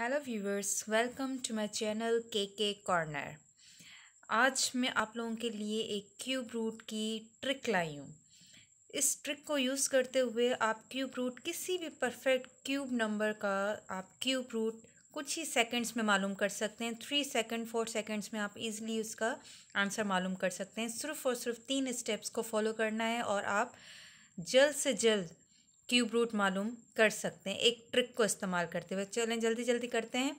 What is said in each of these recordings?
hello viewers welcome to my channel K K corner आज मैं आप लोगों के लिए एक क्यूब रूट की ट्रिक लाई हूँ इस ट्रिक को यूज़ करते हुए आप क्यूब रूट किसी भी परफेक्ट क्यूब नंबर का आप क्यूब रूट कुछ ही सेकंड्स में मालूम कर सकते हैं थ्री सेकंड फोर सेकंड्स में आप इजीली उसका आंसर मालूम कर सकते हैं सिर्फ और सिर्फ तीन स्टेप्स को फॉलो करना है और आप जल्द से जल्द क्यूब रूट मालूम कर सकते हैं एक ट्रिक को इस्तेमाल करते हुए चलें जल्दी जल्दी करते हैं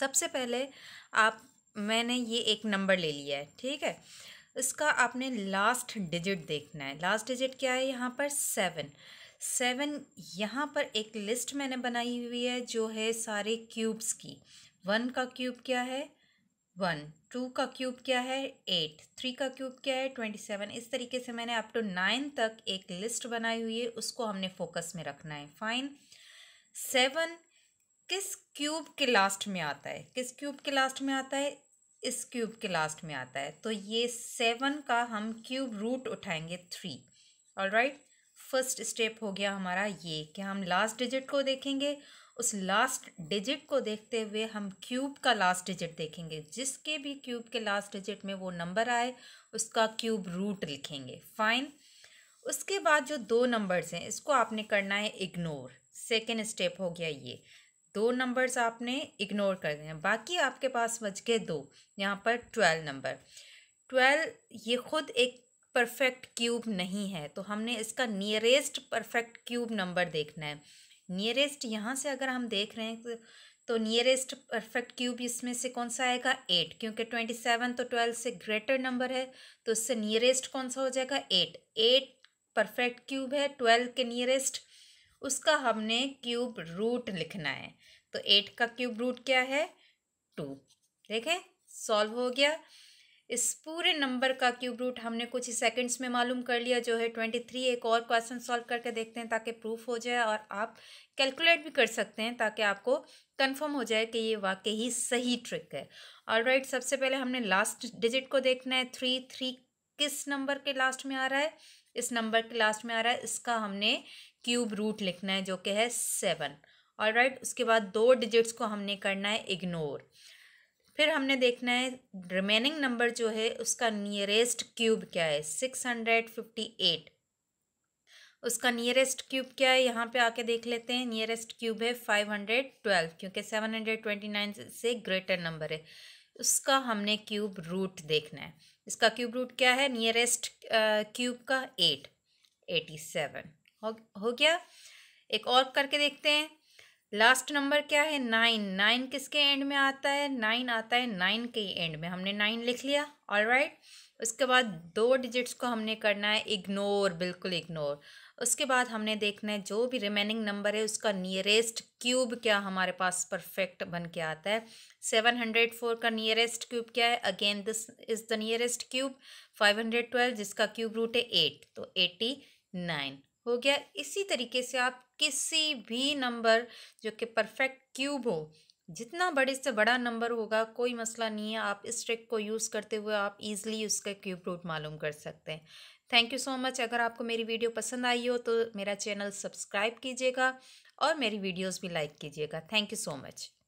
सबसे पहले आप मैंने ये एक नंबर ले लिया है ठीक है इसका आपने लास्ट डिजिट देखना है लास्ट डिजिट क्या है यहाँ पर सेवन सेवन यहाँ पर एक लिस्ट मैंने बनाई हुई है जो है सारे क्यूब्स की वन का क्यूब क्या है वन टू का क्यूब क्या है एट थ्री का क्यूब क्या है ट्वेंटी सेवन इस तरीके से मैंने अप टू नाइन तक एक लिस्ट बनाई हुई है उसको हमने फोकस में रखना है फाइन सेवन किस क्यूब के लास्ट में आता है किस क्यूब के लास्ट में आता है इस क्यूब के लास्ट में आता है तो ये सेवन का हम क्यूब रूट उठाएंगे three all right first step हो गया हमारा ये कि हम लास्ट डिजिट को देखेंगे उस लास्ट डिजिट को देखते हुए हम क्यूब का लास्ट डिजिट देखेंगे जिसके भी क्यूब के लास्ट डिजिट में वो नंबर आए उसका क्यूब रूट लिखेंगे फाइन उसके बाद जो दो नंबर्स हैं इसको आपने करना है इग्नोर सेकेंड स्टेप हो गया ये दो नंबर्स आपने इग्नोर कर दें बाकी आपके पास बच गए दो यहाँ पर ट्वेल्व नंबर ट्वेल्व ये खुद एक परफेक्ट क्यूब नहीं है तो हमने इसका नियरेस्ट परफेक्ट क्यूब नंबर देखना है नियरेस्ट यहाँ से अगर हम देख रहे हैं तो, नियरेस्ट परफेक्ट क्यूब इसमें से कौन सा आएगा एट क्योंकि ट्वेंटी सेवन तो ट्वेल्व से ग्रेटर नंबर है तो इससे नियरेस्ट कौन सा हो जाएगा एट एट परफेक्ट क्यूब है ट्वेल्व के नियरेस्ट उसका हमने क्यूब रूट लिखना है तो एट का क्यूब रूट क्या है टू देखें सॉल्व हो गया इस पूरे नंबर का क्यूब रूट हमने कुछ ही सेकंड्स में मालूम कर लिया जो है ट्वेंटी थ्री एक और क्वेश्चन सॉल्व करके देखते हैं ताकि प्रूफ हो जाए और आप कैलकुलेट भी कर सकते हैं ताकि आपको कंफर्म हो जाए कि ये वाकई ही सही ट्रिक है ऑल राइट right, सबसे पहले हमने लास्ट डिजिट को देखना है थ्री थ्री किस नंबर के लास्ट में आ रहा है इस नंबर के लास्ट में आ रहा है इसका हमने क्यूब रूट लिखना है जो कि है सेवन ऑल राइट उसके बाद दो डिजिट्स को हमने करना है इग्नोर फिर हमने देखना है रिमेनिंग नंबर जो है उसका नियरेस्ट क्यूब क्या है सिक्स हंड्रेड फिफ्टी एट उसका नियरेस्ट क्यूब क्या है यहाँ पे आके देख लेते हैं नियरेस्ट क्यूब है फाइव हंड्रेड ट्वेल्व क्योंकि सेवन हंड्रेड ट्वेंटी नाइन से ग्रेटर नंबर है उसका हमने क्यूब रूट देखना है इसका क्यूब रूट क्या है नियरेस्ट क्यूब का एट एटी सेवन हो गया एक और करके देखते हैं लास्ट नंबर क्या है नाइन नाइन किसके एंड में आता है नाइन आता है नाइन के एंड में हमने नाइन लिख लिया ऑल राइट उसके बाद दो डिजिट्स को हमने करना है इग्नोर बिल्कुल इग्नोर उसके बाद हमने देखना है जो भी रिमेनिंग नंबर है उसका नियरेस्ट क्यूब क्या हमारे पास परफेक्ट बन के आता है सेवन हंड्रेड फोर का नियरेस्ट क्यूब क्या है again this is the nearest cube five hundred twelve जिसका क्यूब रूट है एट तो एटी नाइन हो गया इसी तरीके से आप किसी भी नंबर जो कि परफेक्ट क्यूब हो जितना बड़े से बड़ा नंबर होगा कोई मसला नहीं है आप इस ट्रिक को यूज़ करते हुए आप इजीली उसका क्यूब रूट मालूम कर सकते हैं थैंक यू सो मच अगर आपको मेरी वीडियो पसंद आई हो तो मेरा चैनल सब्सक्राइब कीजिएगा और मेरी वीडियोस भी लाइक कीजिएगा थैंक यू सो मच